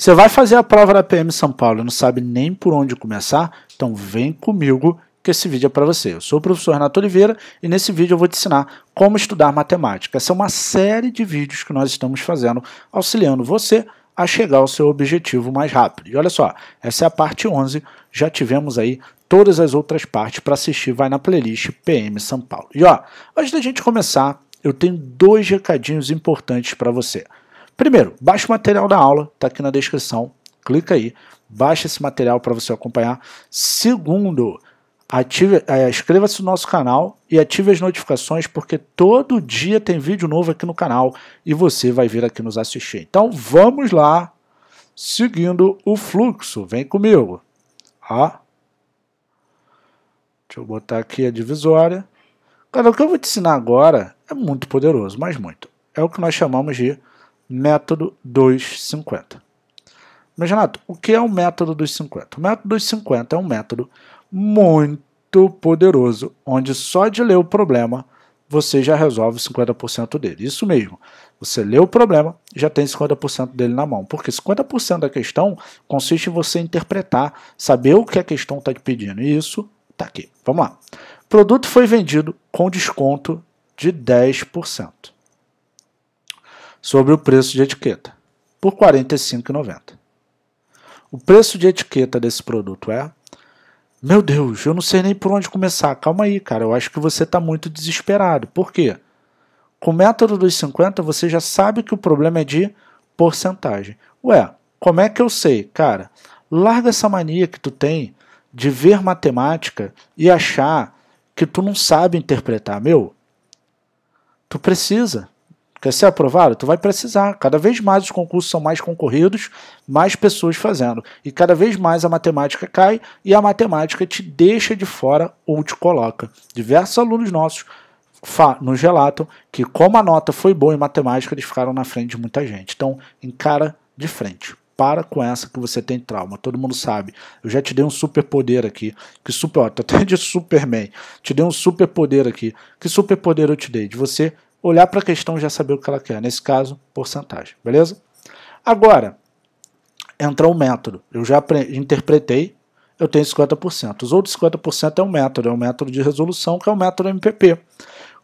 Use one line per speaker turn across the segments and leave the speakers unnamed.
Você vai fazer a prova da PM São Paulo e não sabe nem por onde começar? Então vem comigo que esse vídeo é para você. Eu sou o professor Renato Oliveira e nesse vídeo eu vou te ensinar como estudar matemática. Essa é uma série de vídeos que nós estamos fazendo auxiliando você a chegar ao seu objetivo mais rápido. E olha só, essa é a parte 11, já tivemos aí todas as outras partes para assistir, vai na playlist PM São Paulo. E ó, antes da gente começar, eu tenho dois recadinhos importantes para você. Primeiro, baixa o material da aula, está aqui na descrição. Clica aí, baixa esse material para você acompanhar. Segundo, ative, é, inscreva-se no nosso canal e ative as notificações, porque todo dia tem vídeo novo aqui no canal e você vai vir aqui nos assistir. Então vamos lá, seguindo o fluxo, vem comigo. Ó. Deixa eu botar aqui a divisória. Cara, o que eu vou te ensinar agora é muito poderoso, mas muito. É o que nós chamamos de método 250. 50. Mas, Renato, o que é o método dos 50? O método dos 50 é um método muito poderoso, onde só de ler o problema você já resolve 50% dele. Isso mesmo. Você lê o problema, já tem 50% dele na mão. Porque 50% da questão consiste em você interpretar, saber o que a questão está te pedindo. E isso está aqui. Vamos lá. O produto foi vendido com desconto de 10% sobre o preço de etiqueta, por R$ 45,90. O preço de etiqueta desse produto é. Meu Deus, eu não sei nem por onde começar. Calma aí, cara. Eu acho que você está muito desesperado. Por quê? Com o método dos 50, você já sabe que o problema é de porcentagem. Ué, como é que eu sei? Cara, larga essa mania que tu tem de ver matemática e achar que tu não sabe interpretar. Meu, tu precisa. Quer ser aprovado? Tu vai precisar. Cada vez mais os concursos são mais concorridos, mais pessoas fazendo. E cada vez mais a matemática cai e a matemática te deixa de fora ou te coloca. Diversos alunos nossos nos relatam que, como a nota foi boa em matemática, eles ficaram na frente de muita gente. Então, encara de frente. Para com essa que você tem trauma. Todo mundo sabe. Eu já te dei um super poder aqui. Que super, ó, até de Superman. Te dei um super poder aqui. Que super poder eu te dei? De você olhar para a questão e já saber o que ela quer. Nesse caso, porcentagem, beleza? Agora, entra o um método. Eu já interpretei, eu tenho 50%. Os outros 50% é um método, é um método de resolução, que é o um método MPP.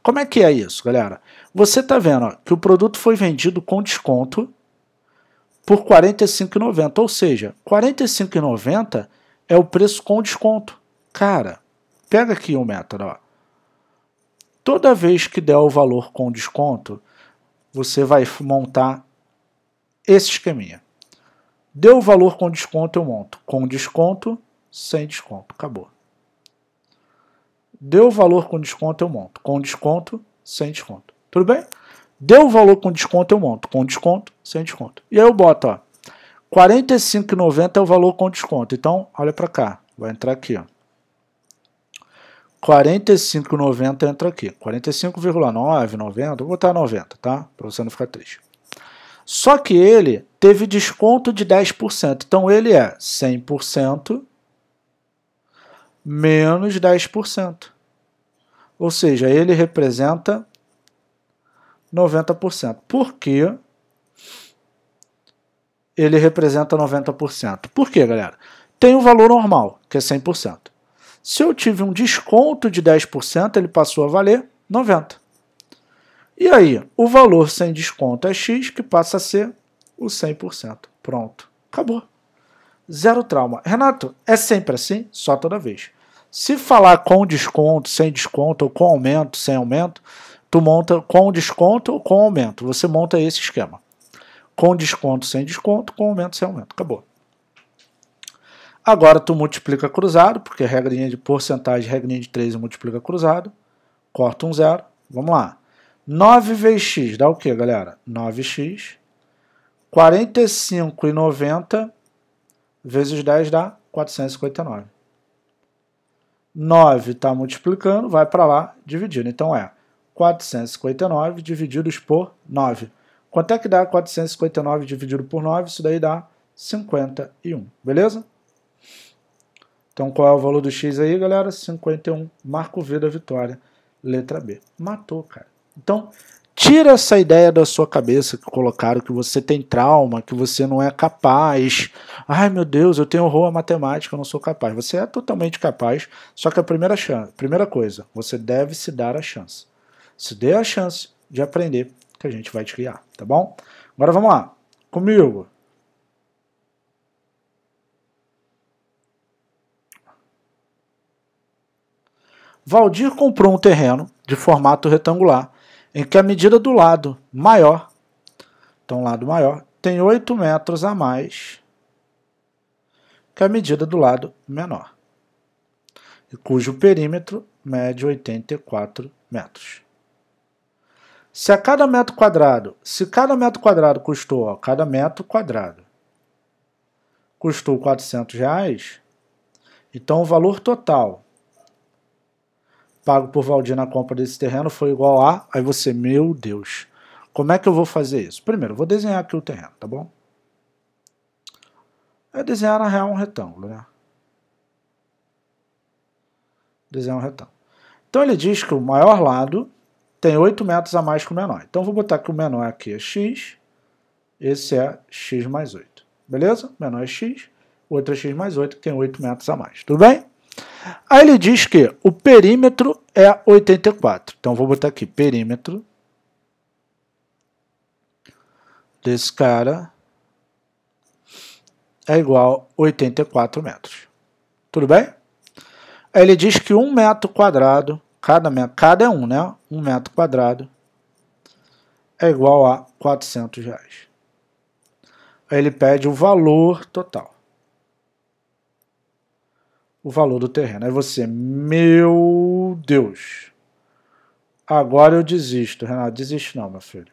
Como é que é isso, galera? Você está vendo ó, que o produto foi vendido com desconto por R$ 45,90, ou seja, R$ 45,90 é o preço com desconto. Cara, pega aqui o um método, ó. Toda vez que der o valor com desconto, você vai montar esse esqueminha. Deu o valor com desconto, eu monto. Com desconto, sem desconto. Acabou. Deu o valor com desconto, eu monto. Com desconto, sem desconto. Tudo bem? Deu o valor com desconto, eu monto. Com desconto, sem desconto. E aí eu boto, ó. R$45,90 45,90 é o valor com desconto. Então, olha para cá. Vai entrar aqui, ó. 45,90 entra aqui. 45,9, 90, vou botar 90, tá? Para você não ficar triste. Só que ele teve desconto de 10%. Então ele é 100% menos 10%. Ou seja, ele representa 90%. Por quê? ele representa 90%? Por quê, galera? Tem o valor normal, que é 100%. Se eu tive um desconto de 10%, ele passou a valer 90. E aí, o valor sem desconto é X, que passa a ser o 100%. Pronto. Acabou. Zero trauma. Renato, é sempre assim? Só toda vez. Se falar com desconto, sem desconto, ou com aumento, sem aumento, tu monta com desconto ou com aumento. Você monta esse esquema. Com desconto, sem desconto, com aumento, sem aumento. Acabou. Agora tu multiplica cruzado, porque a regrinha de porcentagem, regrinha de 3 multiplica cruzado. Corta um zero. Vamos lá. 9 vezes x dá o que, galera? 9x. 45,90 vezes 10 dá 459. 9 está multiplicando, vai para lá, dividindo. Então é 459 divididos por 9. Quanto é que dá 459 dividido por 9? Isso daí dá 51, beleza? Então qual é o valor do X aí, galera? 51. Marco V da vitória. Letra B. Matou, cara. Então, tira essa ideia da sua cabeça que colocaram que você tem trauma, que você não é capaz. Ai meu Deus, eu tenho horror à matemática, eu não sou capaz. Você é totalmente capaz, só que a primeira, chance, primeira coisa, você deve se dar a chance. Se dê a chance de aprender, que a gente vai te guiar, tá bom? Agora vamos lá, comigo. Valdir comprou um terreno de formato retangular, em que a medida do lado maior, então lado maior, tem 8 metros a mais que a medida do lado menor, e cujo perímetro mede 84 metros. Se a cada metro quadrado, se cada metro quadrado custou, ó, cada metro quadrado custou 400 reais, então o valor total pago por Valdir na compra desse terreno foi igual a. Aí você, meu Deus, como é que eu vou fazer isso? Primeiro, vou desenhar aqui o terreno, tá bom? É desenhar na real um retângulo, né? Desenhar um retângulo. Então ele diz que o maior lado tem 8 metros a mais que o menor. Então vou botar que o menor aqui é x, esse é x mais 8. Beleza? menor é x, o outro é x mais 8, que tem 8 metros a mais. Tudo bem? Aí ele diz que o perímetro é 84. Então vou botar aqui perímetro desse cara é igual a 84 metros. Tudo bem? Aí ele diz que um metro quadrado, cada, metro, cada é um, né? Um metro quadrado é igual a 400 reais. Aí ele pede o valor total o valor do terreno. Aí você, meu Deus, agora eu desisto. Renato, desiste não, meu filho.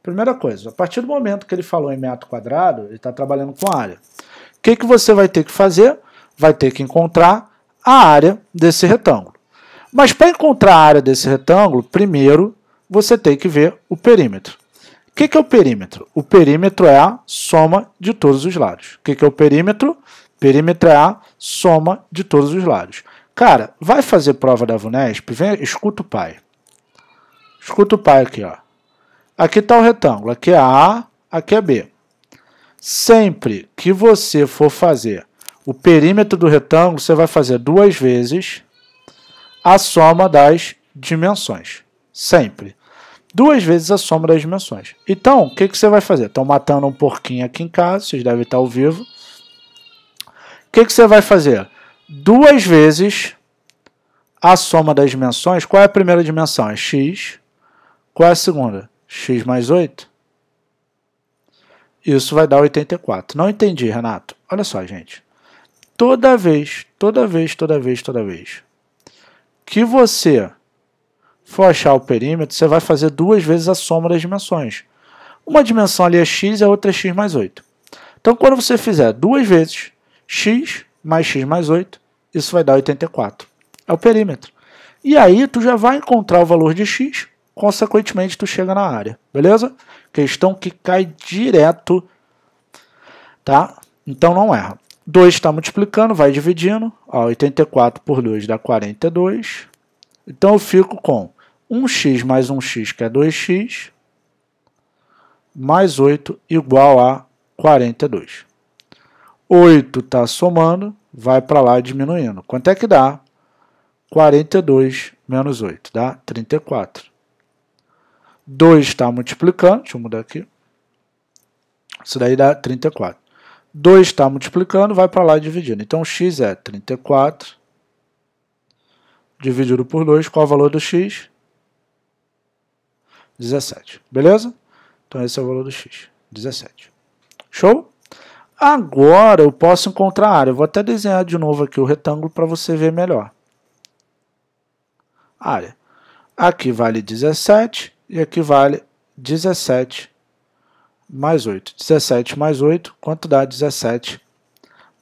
Primeira coisa, a partir do momento que ele falou em metro quadrado, ele está trabalhando com área. O que, que você vai ter que fazer? Vai ter que encontrar a área desse retângulo. Mas para encontrar a área desse retângulo, primeiro você tem que ver o perímetro. O que, que é o perímetro? O perímetro é a soma de todos os lados. O que, que é o perímetro? Perimetrar, soma de todos os lados. Cara, vai fazer prova da VUNESP? Vem, escuta o pai. Escuta o pai aqui, ó. Aqui está o retângulo, aqui é A, aqui é B. Sempre que você for fazer o perímetro do retângulo, você vai fazer duas vezes a soma das dimensões. Sempre. Duas vezes a soma das dimensões. Então, o que, que você vai fazer? Estão matando um porquinho aqui em casa, vocês devem estar ao vivo que, que você vai fazer? Duas vezes a soma das dimensões. Qual é a primeira dimensão? É x. Qual é a segunda? x mais 8. Isso vai dar 84. Não entendi, Renato. Olha só, gente. Toda vez, toda vez, toda vez, toda vez que você for achar o perímetro, você vai fazer duas vezes a soma das dimensões. Uma dimensão ali é x e a outra é x mais 8. Então, quando você fizer duas vezes x mais x mais 8, isso vai dar 84. É o perímetro. E aí tu já vai encontrar o valor de x, consequentemente tu chega na área, beleza? Questão que cai direto, tá? Então não erra. 2 está multiplicando, vai dividindo. Ó, 84 por 2 dá 42. Então eu fico com 1x mais 1x, que é 2x, mais 8, igual a 42. 8 está somando, vai para lá diminuindo. Quanto é que dá? 42 menos 8, dá 34. 2 está multiplicando, deixa eu mudar aqui. Isso daí dá 34. 2 está multiplicando, vai para lá dividindo. Então, x é 34 dividido por 2. Qual é o valor do x? 17. Beleza? Então, esse é o valor do x, 17. Show? Agora eu posso encontrar a área. Eu vou até desenhar de novo aqui o retângulo para você ver melhor. Área. Aqui vale 17 e aqui vale 17 mais 8. 17 mais 8, quanto dá 17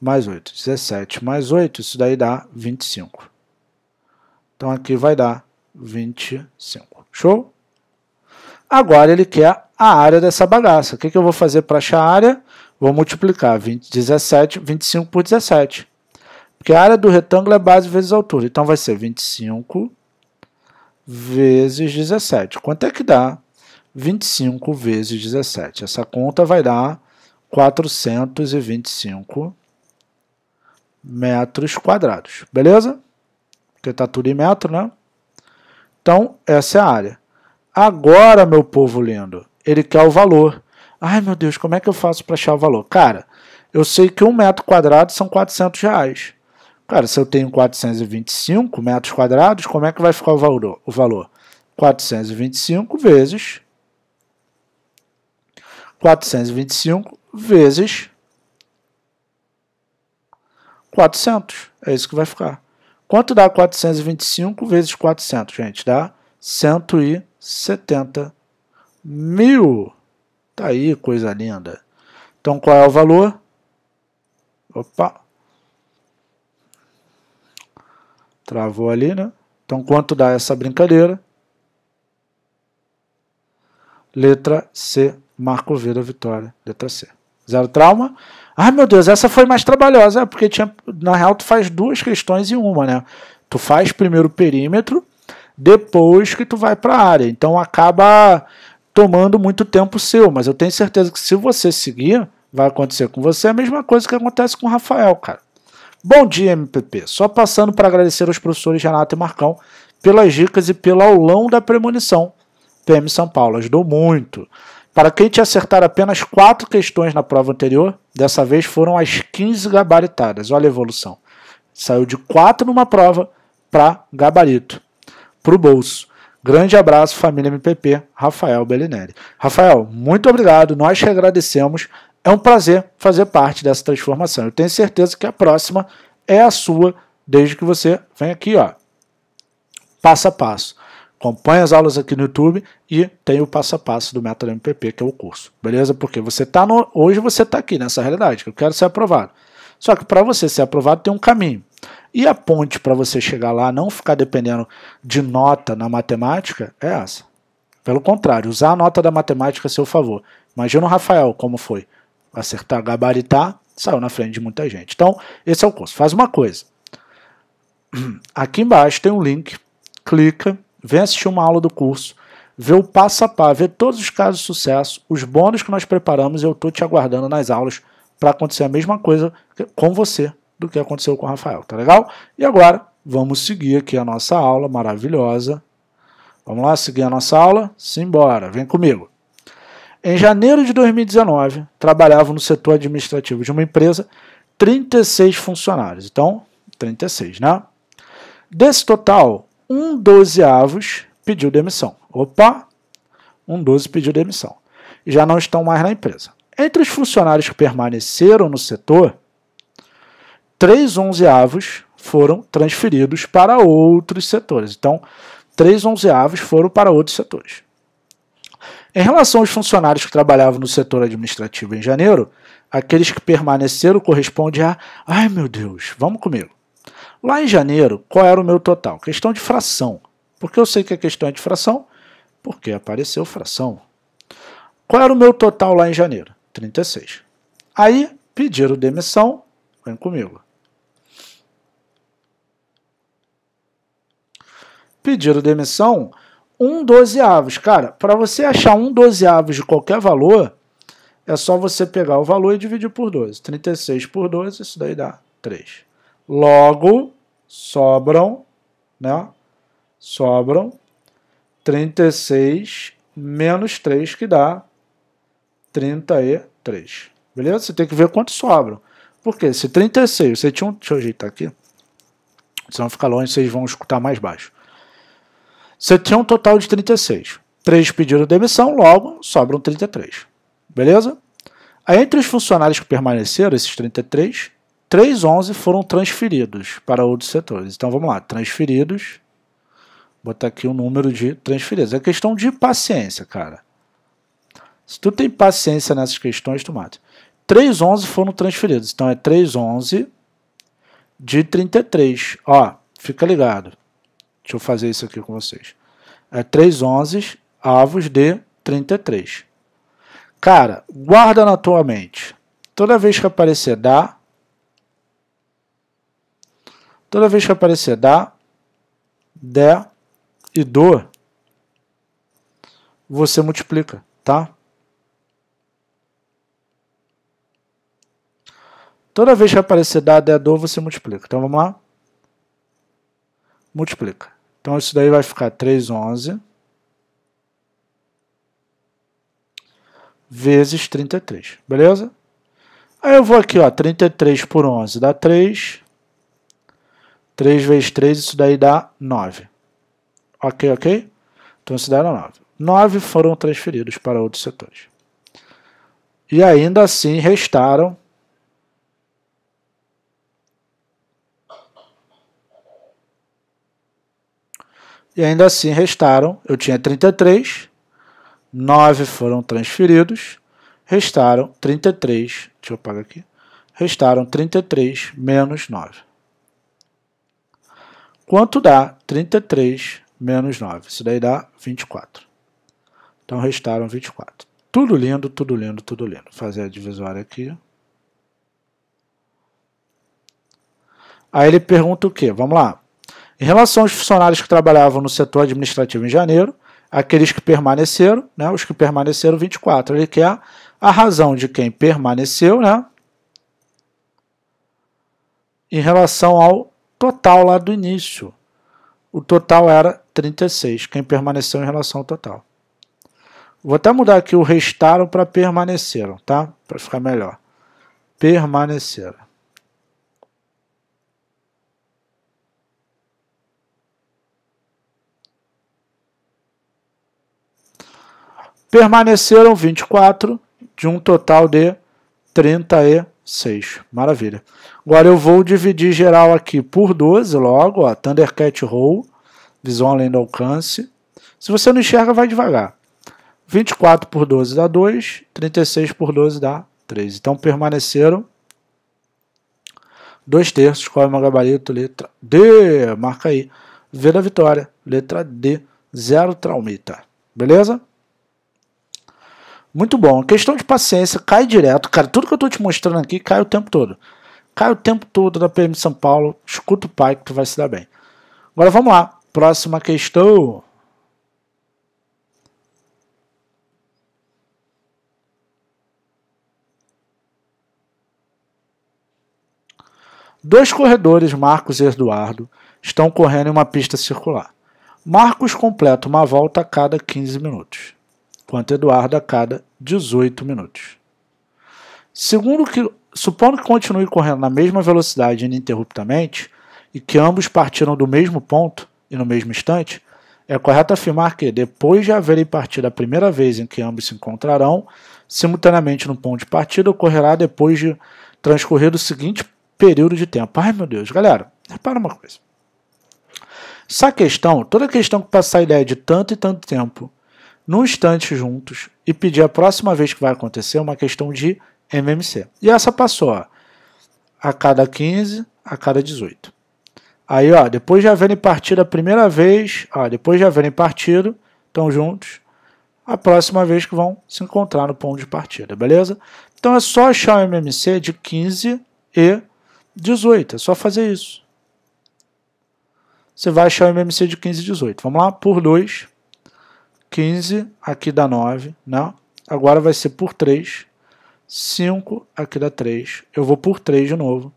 mais 8? 17 mais 8, isso daí dá 25. Então aqui vai dar 25. Show? Agora ele quer a área dessa bagaça. O que, que eu vou fazer para achar a área? Vou multiplicar 20, 17, 25 por 17. Porque a área do retângulo é base vezes altura. Então vai ser 25 vezes 17. Quanto é que dá 25 vezes 17? Essa conta vai dar 425 metros quadrados. Beleza? Porque está tudo em metro, né? Então, essa é a área. Agora, meu povo lindo, ele quer o valor. Ai meu Deus, como é que eu faço para achar o valor? Cara, eu sei que um metro quadrado são 400 reais. Cara, se eu tenho 425 metros quadrados, como é que vai ficar o valor? O valor? 425 vezes 425 vezes 400. É isso que vai ficar. Quanto dá 425 vezes 400, gente? Dá 170 mil. Tá aí, coisa linda. Então qual é o valor? Opa. Travou ali, né? Então quanto dá essa brincadeira? Letra C, Marco V da vitória. Letra C. Zero trauma. Ai ah, meu Deus, essa foi mais trabalhosa, é porque tinha, na real tu faz duas questões em uma, né? Tu faz primeiro o perímetro, depois que tu vai para a área. Então acaba tomando muito tempo seu, mas eu tenho certeza que se você seguir, vai acontecer com você a mesma coisa que acontece com o Rafael, cara. Bom dia, MPP. Só passando para agradecer aos professores Renato e Marcão pelas dicas e pelo aulão da premonição. PM São Paulo ajudou muito. Para quem tinha acertado apenas quatro questões na prova anterior, dessa vez foram as 15 gabaritadas. Olha a evolução. Saiu de quatro numa prova para gabarito, para o bolso. Grande abraço, família MPP, Rafael Bellinelli. Rafael, muito obrigado, nós te agradecemos. É um prazer fazer parte dessa transformação. Eu tenho certeza que a próxima é a sua, desde que você venha aqui, ó, passo a passo. Acompanhe as aulas aqui no YouTube e tem o passo a passo do método MPP, que é o curso. Beleza? Porque você tá no, hoje você está aqui nessa realidade, que eu quero ser aprovado. Só que para você ser aprovado tem um caminho. E a ponte para você chegar lá, não ficar dependendo de nota na matemática, é essa. Pelo contrário, usar a nota da matemática a seu favor. Imagina o Rafael como foi. Acertar, gabaritar, saiu na frente de muita gente. Então, esse é o curso. Faz uma coisa. Aqui embaixo tem um link. Clica, vem assistir uma aula do curso, vê o passo a passo, vê todos os casos de sucesso, os bônus que nós preparamos. Eu estou te aguardando nas aulas para acontecer a mesma coisa com você do que aconteceu com o Rafael, tá legal? E agora, vamos seguir aqui a nossa aula maravilhosa. Vamos lá seguir a nossa aula? Simbora, vem comigo. Em janeiro de 2019, trabalhava no setor administrativo de uma empresa 36 funcionários. Então, 36, né? Desse total, um dozeavos pediu demissão. Opa! Um doze pediu demissão. E já não estão mais na empresa. Entre os funcionários que permaneceram no setor, 3 onzeavos foram transferidos para outros setores. Então, 3 onzeavos foram para outros setores. Em relação aos funcionários que trabalhavam no setor administrativo em janeiro, aqueles que permaneceram correspondem a. Ai meu Deus, vamos comigo. Lá em janeiro, qual era o meu total? Questão de fração. Porque eu sei que a é questão é de fração, porque apareceu fração. Qual era o meu total lá em janeiro? 36. Aí pediram demissão Vem comigo. Pedido de emissão, 1 dozeavos. Cara, para você achar 1 dozeavos de qualquer valor, é só você pegar o valor e dividir por 12. 36 por 12, isso daí dá 3. Logo, sobram, né? Sobram 36 menos 3, que dá 33. Beleza? Você tem que ver quanto sobram. Porque se 36, você tinha um. Deixa eu ajeitar aqui. Se não ficar longe, vocês vão escutar mais baixo. Você tinha um total de 36. Três pediram demissão, logo sobram 33. Beleza? Aí, entre os funcionários que permaneceram, esses 33, 311 foram transferidos para outros setores. Então vamos lá, transferidos. Vou botar aqui o um número de transferidos. É questão de paciência, cara. Se tu tem paciência nessas questões, tu mata. 3 11 foram transferidos. Então é 3 11 de 33. Ó, fica ligado. Deixa eu fazer isso aqui com vocês. É 3 11 avos de 33. Cara, guarda na tua mente. Toda vez que aparecer dá, toda vez que aparecer dá, der e do, você multiplica, tá? Toda vez que aparecer dado é dor, você multiplica. Então vamos lá? Multiplica. Então isso daí vai ficar 3, 11 vezes 33, beleza? Aí eu vou aqui, ó, 33 por 11 dá 3. 3 vezes 3, isso daí dá 9. Ok, ok? Então isso daí dá 9. 9 foram transferidos para outros setores. E ainda assim restaram E ainda assim restaram, eu tinha 33, 9 foram transferidos, restaram 33, deixa eu apagar aqui, restaram 33 menos 9. Quanto dá 33 menos 9? Isso daí dá 24. Então restaram 24. Tudo lindo, tudo lindo, tudo lindo. Vou fazer a divisória aqui. Aí ele pergunta o que? Vamos lá. Em relação aos funcionários que trabalhavam no setor administrativo em janeiro, aqueles que permaneceram, né, os que permaneceram 24. Ele quer a razão de quem permaneceu, né, em relação ao total lá do início. O total era 36, quem permaneceu em relação ao total. Vou até mudar aqui o restaram para permaneceram, tá? Para ficar melhor. Permaneceram. Permaneceram 24, de um total de 36. Maravilha. Agora eu vou dividir geral aqui por 12 logo, ó, Thundercat Roll, visão além do alcance. Se você não enxerga, vai devagar. 24 por 12 dá 2, 36 por 12 dá 3. Então permaneceram 2 terços. Qual é o meu gabarito? Letra D. Marca aí. V da vitória. Letra D. Zero traumita. Beleza? Muito bom. Questão de paciência, cai direto. Cara, tudo que eu tô te mostrando aqui cai o tempo todo. Cai o tempo todo da PM São Paulo. Escuta o pai que tu vai se dar bem. Agora vamos lá. Próxima questão. Dois corredores, Marcos e Eduardo, estão correndo em uma pista circular. Marcos completa uma volta a cada 15 minutos quanto Eduardo a cada 18 minutos. Segundo que, supondo que continue correndo na mesma velocidade ininterruptamente e que ambos partiram do mesmo ponto e no mesmo instante, é correto afirmar que, depois de haverem partido a primeira vez em que ambos se encontrarão, simultaneamente no ponto de partida ocorrerá depois de transcorrer o seguinte período de tempo. Ai meu Deus, galera, repara uma coisa. Essa questão, toda questão que passar a ideia de tanto e tanto tempo num instante juntos e pedir a próxima vez que vai acontecer uma questão de MMC. E essa passou ó, a cada 15, a cada 18. Aí, ó, depois de haverem partido a primeira vez, ó, depois de haverem partido, estão juntos, a próxima vez que vão se encontrar no ponto de partida, beleza? Então é só achar o MMC de 15 e 18, é só fazer isso. Você vai achar o MMC de 15 e 18. Vamos lá, por 2, 15 aqui dá 9, né? Agora vai ser por 3. 5 aqui dá 3. Eu vou por 3 de novo.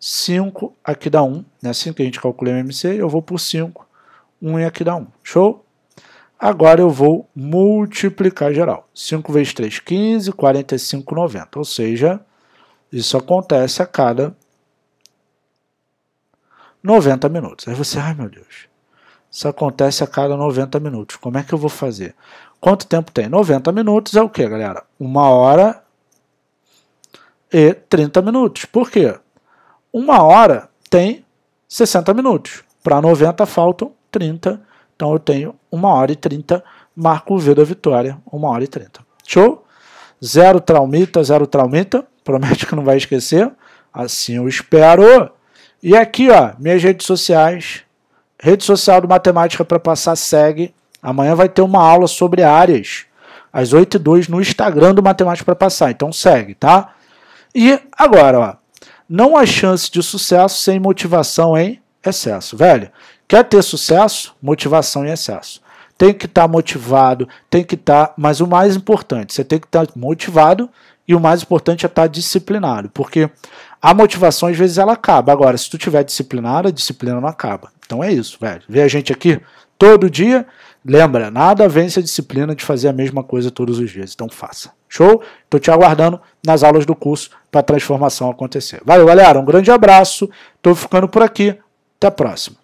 5 aqui dá 1, né? Assim que a gente calculou o MC, eu vou por 5. 1 e aqui dá 1. Show? Agora eu vou multiplicar geral. 5 vezes 3, 15, 45, 90. Ou seja, isso acontece a cada 90 minutos. Aí você, ai meu Deus, isso acontece a cada 90 minutos. Como é que eu vou fazer? Quanto tempo tem? 90 minutos é o que, galera? Uma hora e 30 minutos. Por quê? Uma hora tem 60 minutos. Para 90 faltam 30. Então eu tenho 1 hora e 30. Marco o V da vitória, 1 hora e 30. Show? Zero traumita, zero traumita. Promete que não vai esquecer. Assim eu espero. E aqui, ó, minhas redes sociais Rede Social do Matemática para Passar segue. Amanhã vai ter uma aula sobre áreas, às 8 e 2 no Instagram do Matemática para Passar. Então segue, tá? E agora, ó, não há chance de sucesso sem motivação em excesso. Velho, quer ter sucesso? Motivação em excesso. Tem que estar tá motivado, tem que estar. Tá, mas o mais importante, você tem que estar tá motivado e o mais importante é estar tá disciplinado, porque a motivação às vezes ela acaba. Agora, se tu tiver disciplinado, a disciplina não acaba. Então é isso, velho. Vê a gente aqui todo dia. Lembra, nada vence a disciplina de fazer a mesma coisa todos os dias. Então faça. Show? Estou te aguardando nas aulas do curso para a transformação acontecer. Valeu, galera. Um grande abraço. Estou ficando por aqui. Até a próxima.